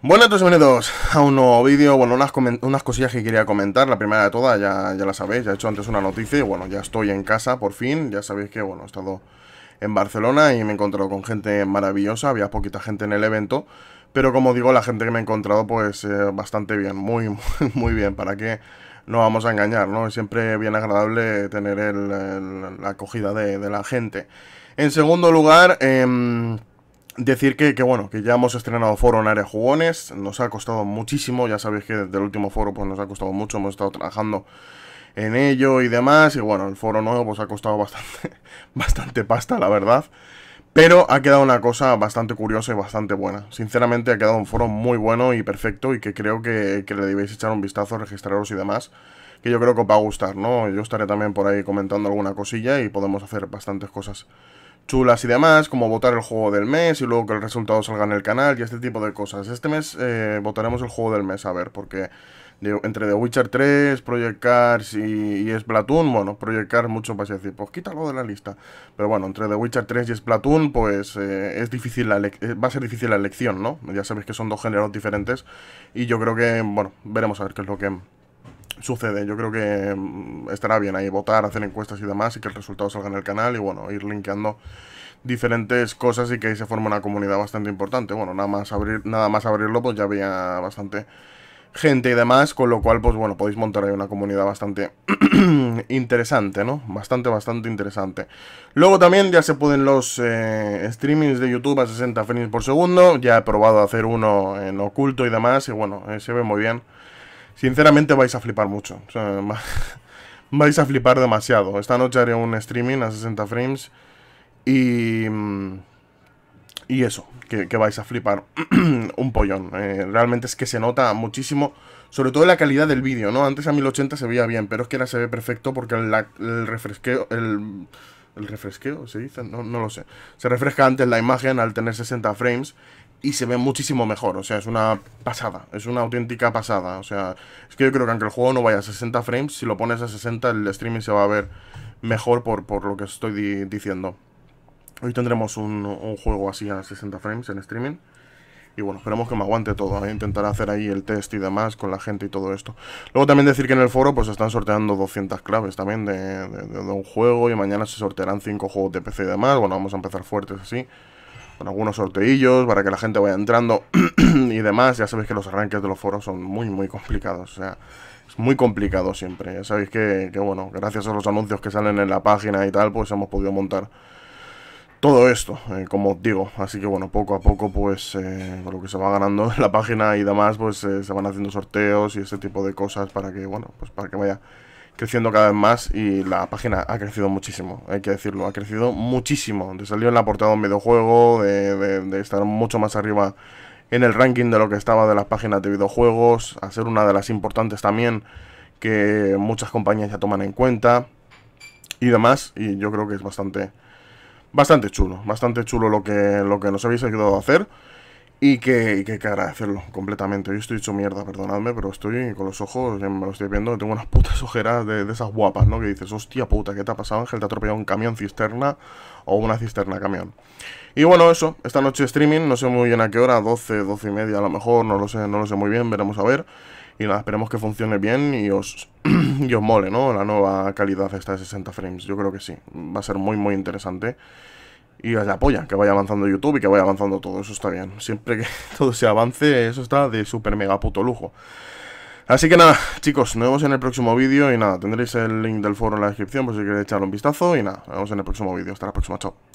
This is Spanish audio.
Bueno, entonces bienvenidos a un nuevo vídeo, bueno, unas, unas cosillas que quería comentar, la primera de todas, ya, ya la sabéis, ya he hecho antes una noticia y bueno, ya estoy en casa por fin, ya sabéis que bueno, he estado en Barcelona y me he encontrado con gente maravillosa, había poquita gente en el evento, pero como digo, la gente que me he encontrado pues eh, bastante bien, muy, muy, bien, para que no vamos a engañar, ¿no? Es siempre bien agradable tener la acogida de, de, la gente. En segundo lugar, eh, Decir que, bueno, que ya hemos estrenado foro en área jugones, nos ha costado muchísimo, ya sabéis que desde el último foro pues nos ha costado mucho, hemos estado trabajando en ello y demás, y bueno, el foro nuevo pues ha costado bastante, bastante pasta, la verdad, pero ha quedado una cosa bastante curiosa y bastante buena. Sinceramente ha quedado un foro muy bueno y perfecto y que creo que, que le debéis echar un vistazo, registraros y demás que yo creo que os va a gustar, ¿no? Yo estaré también por ahí comentando alguna cosilla y podemos hacer bastantes cosas chulas y demás, como votar el juego del mes y luego que el resultado salga en el canal y este tipo de cosas. Este mes eh, votaremos el juego del mes, a ver, porque entre The Witcher 3, Project Cars y, Splatoon, bueno, Project Cars mucho va a decir, pues quítalo de la lista. Pero bueno, entre The Witcher 3 y Splatoon, pues eh, es difícil la eh, va a ser difícil la elección, ¿no? Ya sabéis que son dos géneros diferentes y yo creo que, bueno, veremos a ver qué es lo que sucede. Yo creo que mm, estará bien ahí votar, hacer encuestas y demás y que el resultado salga en el canal y bueno, ir linkeando diferentes cosas y que ahí se forme una comunidad bastante importante. Bueno, nada más abrir, nada más abrirlo, pues ya había bastante gente y demás, con lo cual, pues bueno, podéis montar ahí una comunidad bastante interesante, ¿no? Bastante, bastante interesante. Luego también ya se pueden los eh, streamings de YouTube a 60 frames por segundo. Ya he probado hacer uno en oculto y demás, y bueno, eh, se ve muy bien. Sinceramente vais a flipar mucho. vais a flipar demasiado. Esta noche haré un streaming a 60 frames. Y... Mm, y eso, que, vais a flipar un pollón. Eh, realmente es que se nota muchísimo, sobre todo la calidad del vídeo, ¿no? Antes a 1080 se veía bien, pero es que ahora se ve perfecto porque el, refresqueo... El, refresqueo, se dice, no, no, lo sé. Se refresca antes la imagen al tener 60 frames y se ve muchísimo mejor, o sea, es una pasada, es una auténtica pasada, o sea, es que yo creo que aunque el juego no vaya a 60 frames, si lo pones a 60 el streaming se va a ver mejor por, lo que estoy diciendo. Hoy tendremos un, juego así a 60 frames en streaming. Y bueno, esperemos que me aguante todo. ¿eh? intentaré Intentar hacer ahí el test y demás con la gente y todo esto. Luego también decir que en el foro pues están sorteando 200 claves también de, de un juego. Y mañana se sortearán 5 juegos de PC y demás. Bueno, vamos a empezar fuertes así con algunos sorteillos para que la gente vaya entrando y demás. Ya sabéis que los arranques de los foros son muy, muy complicados. O sea, es muy complicado siempre. Ya sabéis que, que, bueno, gracias a los anuncios que salen en la página y tal, pues hemos podido montar todo esto, eh, como os digo. Así que, bueno, poco a poco, pues, eh, con lo que se va ganando en la página y demás, pues eh, se van haciendo sorteos y ese tipo de cosas para que, bueno, pues para que vaya creciendo cada vez más y la página ha crecido muchísimo, hay que decirlo, ha crecido muchísimo. De salir en la portada de un videojuego, de, estar mucho más arriba en el ranking de lo que estaba de las páginas de videojuegos, a ser una de las importantes también que muchas compañías ya toman en cuenta y demás, y yo creo que es bastante bastante chulo, bastante chulo lo que lo que nos habéis ayudado a hacer. Y que, agradecerlo completamente. Yo estoy hecho mierda, perdonadme, pero estoy con los ojos, eh, me lo estoy viendo, tengo unas putas ojeras de, esas guapas, ¿no? Que dices, hostia puta, ¿qué te ha pasado, Ángel? ¿Te ha atropellado un camión cisterna o una cisterna camión? Y bueno, eso, esta noche streaming, no sé muy bien a qué hora, 12, 12 y media a lo mejor, no lo sé, no lo sé muy bien, veremos a ver. Y nada, esperemos que funcione bien y os, y os mole, ¿no? La nueva calidad esta de 60 frames, yo creo que sí, va a ser muy, muy interesante. Y os apoya, que vaya avanzando YouTube y que vaya avanzando todo, eso está bien. Siempre que todo se avance, eso está de súper mega puto lujo. Así que nada, chicos, nos vemos en el próximo vídeo y nada, tendréis el link del foro en la descripción por si queréis echarle un vistazo y nada, nos vemos en el próximo vídeo. Hasta la próxima, chao.